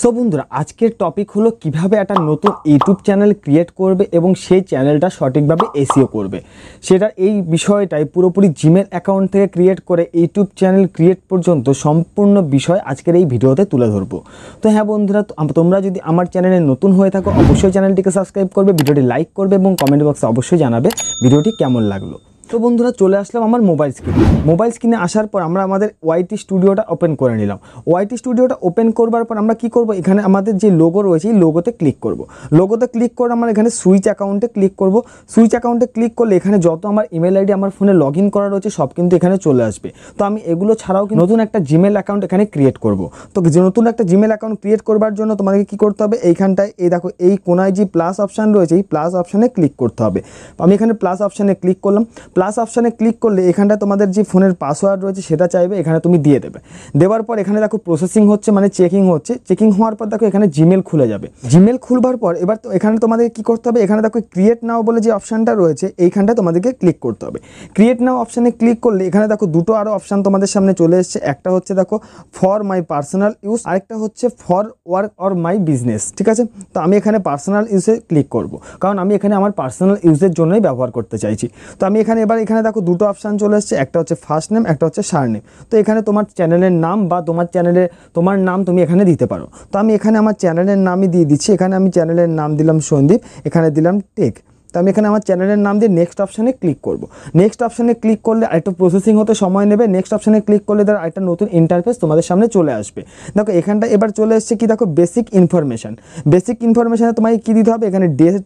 So বন্ধুরা আজকের topic হলো কিভাবে একটা নতুন ইউটিউব চ্যানেল ক্রিয়েট করবে এবং সেই চ্যানেলটা সঠিকভাবে এসিও করবে সেটা এই বিষয়টাই পুরোপুরি জিমের অ্যাকাউন্ট থেকে ক্রিয়েট করে ইউটিউব চ্যানেল ক্রিয়েট পর্যন্ত সম্পূর্ণ বিষয় আজকের এই ভিডিওতে তুলে ধরবো তো হ্যাঁ বন্ধুরা তোমরা যদি আমার চ্যানেলে নতুন হয়ে থাকো অবশ্যই চ্যানেলটিকে সাবস্ক্রাইব করবে ভিডিওটি লাইক করবে এবং কমেন্ট বক্সে অবশ্যই জানাবে ভিডিওটি কেমন লাগলো তো বন্ধুরা চলে আসলাম আমার মোবাইল স্ক্রিনে মোবাইল স্ক্রিনে আসার পর আমরা আমাদের ওয়াইটি স্টুডিওটা ওপেন করে নিলাম ওয়াইটি স্টুডিওটা ওপেন করবার পর আমরা কি করব এখানে আমাদের যে লোগো রয়েছে এই লোগোতে ক্লিক করব লোগোতে ক্লিক করে আমরা এখানে সুইচ অ্যাকাউন্টে ক্লিক করব সুইচ অ্যাকাউন্টে ক্লিক করলে এখানে যত আমার ইমেল আইডি আমার ফোনে লগ ইন করা রয়েছে সব কিন্তু এখানে চলে আসবে তো আমি এগুলো ছাড়াও কিন্তু নতুন একটা জিমেল অ্যাকাউন্ট এখানে ক্রিয়েট করব তো যে নতুন একটা জিমেল অ্যাকাউন্ট ক্রিয়েট করবার জন্য তোমাকে কি করতে হবে এইখানটায় এই দেখো এই কোনায় যে প্লাস অপশান রয়েছে এই প্লাস অপশানে ক্লিক করতে হবে আমি এখানে প্লাস অপশানে ক্লিক করলাম প্লাস প্লাস অপশানে ক্লিক করলে এখানটা তোমাদের যে ফোনের পাসওয়ার্ড রয়েছে সেটা চাইবে এখানে তুমি দিয়ে দেবে দেওয়ার পর এখানে দেখো প্রসেসিং হচ্ছে মানে চেকিং হচ্ছে চেকিং হওয়ার পর দেখো এখানে জিমেল খুলে যাবে জিমেল খুলবার পর এবার তো এখানে তোমাদের কি করতে হবে এখানে দেখো ক্রিয়েট নাও বলে যে অপশানটা রয়েছে এইখানটা তোমাদেরকে ক্লিক করতে হবে ক্রিয়েট নাও অপশানে ক্লিক করলে এখানে দেখো দুটো আরও অপশান তোমাদের সামনে চলে এসছে একটা হচ্ছে দেখো ফর মাই পার্সোনাল ইউজ আরেকটা হচ্ছে for work or my business ঠিক আছে তো আমি এখানে পার্সোনাল ইউজে ক্লিক করব কারণ আমি এখানে আমার পার্সোনাল ইউজের জন্যই ব্যবহার করতে চাইছি তো আমি এখানে এবার এখানে দেখো দুটো অপশান চলে এসছে একটা হচ্ছে ফার্স্ট নেম একটা হচ্ছে সার নেম তো এখানে তোমার চ্যানেলের নাম বা তোমার চ্যানেলে তোমার নাম তুমি এখানে দিতে পারো তো আমি এখানে আমার চ্যানেলের নামই দিয়ে দিচ্ছি এখানে আমি চ্যানেলের নাম দিলাম সন্দীপ এখানে দিলাম টেক তো আমি এখানে আমার চ্যানেলের নাম দিয়ে নেক্সট অপশানে ক্লিক করব নেক্সট অপশানে ক্লিক করলে আরেকটা প্রসেসিং হতে সময় নেবে নেক্সট অপশানে ক্লিক করলে তার একটা নতুন ইন্টারফেস তোমাদের সামনে চলে আসবে দেখো এখানটা এবার চলে এসছে কি দেখো বেসিক ইনফরমেশান বেসিক ইনফরমেশানে তোমাকে কী দিতে হবে এখানে ডেট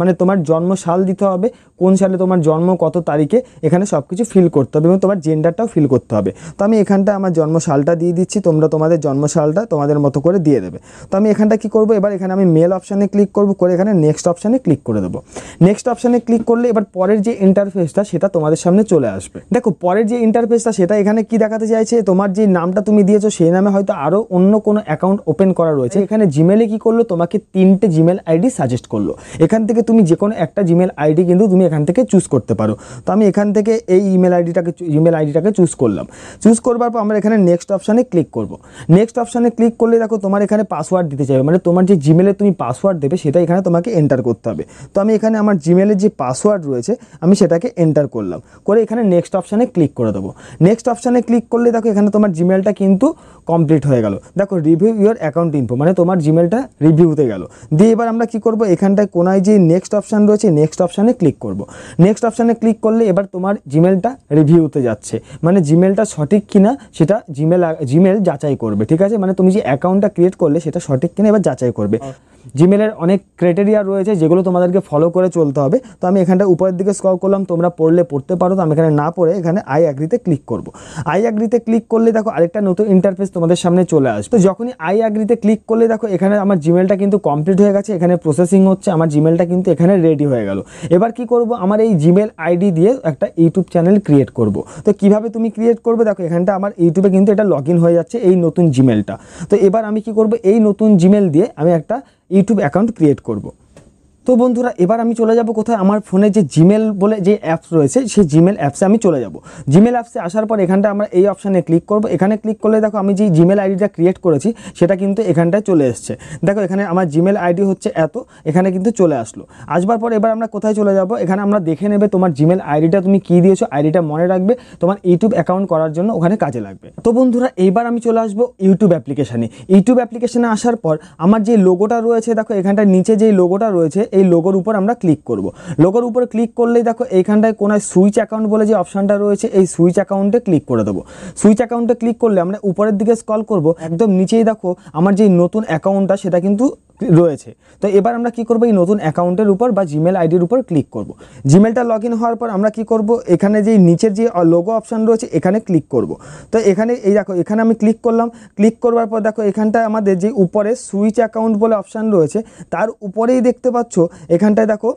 মানে তোমার জন্ম সাল দিতে হবে কোন সালে তোমার জন্ম কত তারিখে এখানে সব কিছু ফিল করতে হবে এবং তোমার জেন্ডারটাও ফিল করতে হবে তো আমি এখানটা আমার জন্ম সালটা দিয়ে দিচ্ছি তোমরা তোমাদের জন্ম সালটা তোমাদের মতো করে দিয়ে দেবে তো আমি এখানটা কি করব এবার এখানে আমি মেল অপশানে ক্লিক করব করে এখানে নেক্সট অপশানে ক্লিক করে দেবো নেক্সট নেক্সট অপশানে ক্লিক করলে এবার পরের যে ইন্টারফেসটা সেটা তোমাদের সামনে চলে আসবে দেখো পরের যে ইন্টারফেসটা সেটা এখানে কি দেখাতে চাইছে তোমার যে নামটা তুমি দিয়েছো সেই নামে হয়তো আরও অন্য কোনো অ্যাকাউন্ট ওপেন করা রয়েছে এখানে জিমেলে কি করলো তোমাকে তিনটে জিমেল আইডি সাজেস্ট করলো এখান থেকে তুমি যে কোনো একটা জিমেল আইডি কিন্তু তুমি এখান থেকে চুজ করতে পারো তো আমি এখান থেকে এই ইমেল আইডিটাকে ইমেল আইডিটাকে চুজ করলাম চুজ করবার পর আমরা এখানে নেক্সট অপশানে ক্লিক করব নেক্সট অপশানে ক্লিক করলে দেখো তোমার এখানে পাসওয়ার্ড দিতে চাইবে মানে তোমার যে জিমেলে তুমি পাসওয়ার্ড দেবে সেটা এখানে তোমাকে এন্টার করতে হবে তো আমি এখানে আমার জিমেলের যে পাসওয়ার্ড রয়েছে আমি সেটাকে এন্টার করলাম করে এখানে নেক্সট অপশানে ক্লিক করে দেবো নেক্সট অপশানে ক্লিক করলে দেখো এখানে তোমার জিমেলটা কিন্তু কমপ্লিট হয়ে গেল দেখো রিভিউ ইউর অ্যাকাউন্ট ইনফো মানে তোমার জিমেলটা রিভিউতে গেল দিয়ে এবার আমরা কী করবো এখানটায় কোনায় যে নেক্সট অপশান রয়েছে নেক্সট অপশানে ক্লিক করব নেক্সট অপশানে ক্লিক করলে এবার তোমার জিমেলটা রিভিউতে যাচ্ছে মানে জিমেলটা সঠিক কিনা সেটা জিমেল জিমেল যাচাই করবে ঠিক আছে মানে তুমি যে অ্যাকাউন্টটা ক্রিয়েট করলে সেটা সঠিক কিনা এবার যাচাই করবে জিমেলের অনেক ক্রাইটেরিয়া রয়েছে যেগুলো তোমাদেরকে ফলো করে চলতে হবে তো আমি এখানটা উপরের দিকে স্ক্রল করলাম তোমরা পড়লে পড়তে পারো তো আমি এখানে না পড়ে এখানে আই আগ্রিতে ক্লিক করব আই আগ্রিতে ক্লিক করলে দেখো আরেকটা নতুন ইন্টারফেস তোমাদের সামনে চলে আসবে তো যখনই আই আগ্রিতে ক্লিক করলে দেখো এখানে আমার জিমেলটা কিন্তু কমপ্লিট হয়ে গেছে এখানে প্রসেসিং হচ্ছে আমার জিমেলটা কিন্তু এখানে রেডি হয়ে গেল এবার কি করব আমার এই জিমেল আইডি দিয়ে একটা ইউটিউব চ্যানেল ক্রিয়েট করব তো কিভাবে তুমি ক্রিয়েট করবে দেখো এখানটা আমার ইউটিউবে কিন্তু এটা লগ হয়ে যাচ্ছে এই নতুন জিমেলটা তো এবার আমি কি করব এই নতুন জিমেল দিয়ে আমি একটা ইউটিউব অ্যাকাউন্ট ক্রিয়েট করব। তো বন্ধুরা এবার আমি চলে যাব কোথায় আমার ফোনে যে জিমেল বলে যে অ্যাপস রয়েছে সেই জিমেল অ্যাপসে আমি চলে যাব জিমেল অ্যাপসে আসার পর এখানটা আমরা এই অপশানে ক্লিক করব এখানে ক্লিক করলে দেখো আমি যে জিমেল আইডিটা ক্রিয়েট করেছি সেটা কিন্তু এখানটায় চলে এসছে দেখো এখানে আমার জিমেল আইডি হচ্ছে এত এখানে কিন্তু চলে আসলো আসবার পর এবার আমরা কোথায় চলে যাব এখানে আমরা দেখে নেবে তোমার জিমেল আইডিটা তুমি কী দিয়েছো আইডিটা মনে রাখবে তোমার ইউটিউব অ্যাকাউন্ট করার জন্য ওখানে কাজে লাগবে তো বন্ধুরা এইবার আমি চলে আসবো ইউটিউব অ্যাপ্লিকেশানে ইউটিউব অ্যাপ্লিকেশানে আসার পর আমার যে লোগোটা রয়েছে দেখো এখানটা নিচে যে লোগোটা রয়েছে এই লোগোর উপর আমরা ক্লিক করব। লোগোর উপর ক্লিক করলেই দেখো এইখানটায় কোনায় সুইচ অ্যাকাউন্ট বলে যে অপশানটা রয়েছে এই সুইচ অ্যাকাউন্টে ক্লিক করে দেবো সুইচ অ্যাকাউন্টে ক্লিক করলে আমরা উপরের দিকে স্কল করব একদম নিচেই দেখো আমার যে নতুন অ্যাকাউন্টটা সেটা কিন্তু রয়েছে তো এবার আমরা কি করব এই নতুন অ্যাকাউন্টের উপর বা জিমেল আইডির উপর ক্লিক করব জিমেলটা লগ হওয়ার পর আমরা কি করব এখানে যে নিচের যে লোগো অপশান রয়েছে এখানে ক্লিক করব তো এখানে এই দেখো এখানে আমি ক্লিক করলাম ক্লিক করবার পর দেখো এখানটায় আমাদের যে উপরে সুইচ অ্যাকাউন্ট বলে অপশান রয়েছে তার উপরেই দেখতে পাচ্ছ এখানটায় দেখো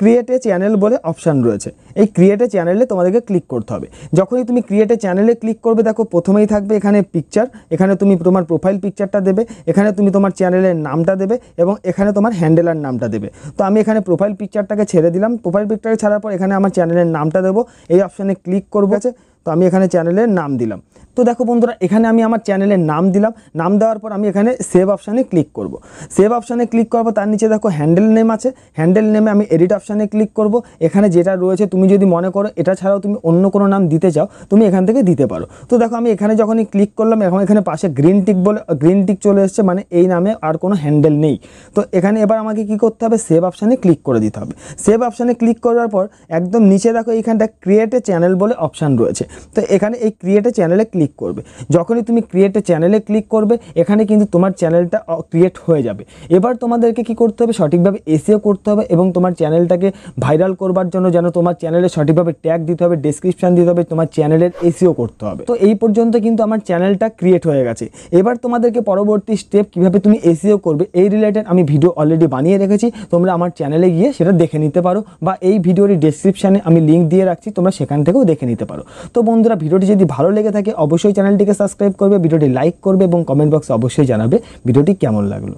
ক্রিয়েট এ চ্যানেল বলে অপশান রয়েছে এই ক্রিয়েট এ চ্যানেলে তোমাদেরকে ক্লিক করতে হবে যখনই তুমি ক্রিয়েট এ চ্যানেলে ক্লিক করবে দেখো প্রথমেই থাকবে এখানে পিকচার এখানে তুমি তোমার প্রোফাইল পিকচারটা দেবে এখানে তুমি তোমার চ্যানেলের নামটা দেবে এবং এখানে তোমার হ্যান্ডেলার নামটা দেবে তো আমি এখানে প্রোফাইল পিকচারটাকে ছেড়ে দিলাম প্রোফাইল পিকচারকে ছাড়ার পর এখানে আমার চ্যানেলের নামটা দেবো এই অপশানে ক্লিক করবো আছে তো আমি এখানে চ্যানেলের নাম দিলাম তো দেখো বন্ধুরা এখানে আমি আমার চ্যানেলের নাম দিলাম নাম দেওয়ার পর আমি এখানে সেভ অপশানে ক্লিক করব। সেভ অপশানে ক্লিক করবো তার নিচে দেখো হ্যান্ডেল নেম আছে হ্যান্ডেল নেমে আমি এডিট অপশানে ক্লিক করব। এখানে যেটা রয়েছে তুমি যদি মনে করো এটা ছাড়াও তুমি অন্য কোনো নাম দিতে চাও তুমি এখান থেকে দিতে পারো তো দেখো আমি এখানে যখনই ক্লিক করলাম এখন এখানে পাশে গ্রিন টিক বলে গ্রিন টিক চলে এসছে মানে এই নামে আর কোনো হ্যান্ডেল নেই তো এখানে এবার আমাকে কি করতে হবে সেভ অপশানে ক্লিক করে দিতে হবে সেভ অপশানে ক্লিক করার পর একদম নিচে দেখো এইখানটা ক্রিয়েটে চ্যানেল বলে অপশান রয়েছে তো এখানে এই ক্রিয়েটে চ্যানেলে ক্লিক ক্লিক করবে যখনই তুমি ক্রিয়েটে চ্যানেলে ক্লিক করবে এখানে কিন্তু তোমার চ্যানেলটা ক্রিয়েট হয়ে যাবে এবার তোমাদেরকে কি করতে হবে সঠিকভাবে এসিও করতে হবে এবং তোমার চ্যানেলটাকে ভাইরাল করবার জন্য যেন তোমার চ্যানেলে সঠিকভাবে ট্যাগ দিতে হবে ডেসক্রিপশান দিতে হবে তোমার চ্যানেলের এসিও করতে হবে তো এই পর্যন্ত কিন্তু আমার চ্যানেলটা ক্রিয়েট হয়ে গেছে এবার তোমাদেরকে পরবর্তী স্টেপ কিভাবে তুমি এসিও করবে এই রিলেটেড আমি ভিডিও অলরেডি বানিয়ে রেখেছি তোমরা আমার চ্যানেলে গিয়ে সেটা দেখে নিতে পারো বা এই ভিডিওর ডেসক্রিপশানে আমি লিঙ্ক দিয়ে রাখছি তোমরা সেখান থেকেও দেখে নিতে পারো তো বন্ধুরা ভিডিওটি যদি ভালো লেগে থাকে অবশ্যই অবশ্যই চ্যানেলটিকে সাবস্ক্রাইব করবে ভিডিওটি লাইক করবে এবং কমেন্ট বক্সে অবশ্যই জানাবে ভিডিওটি কেমন লাগলো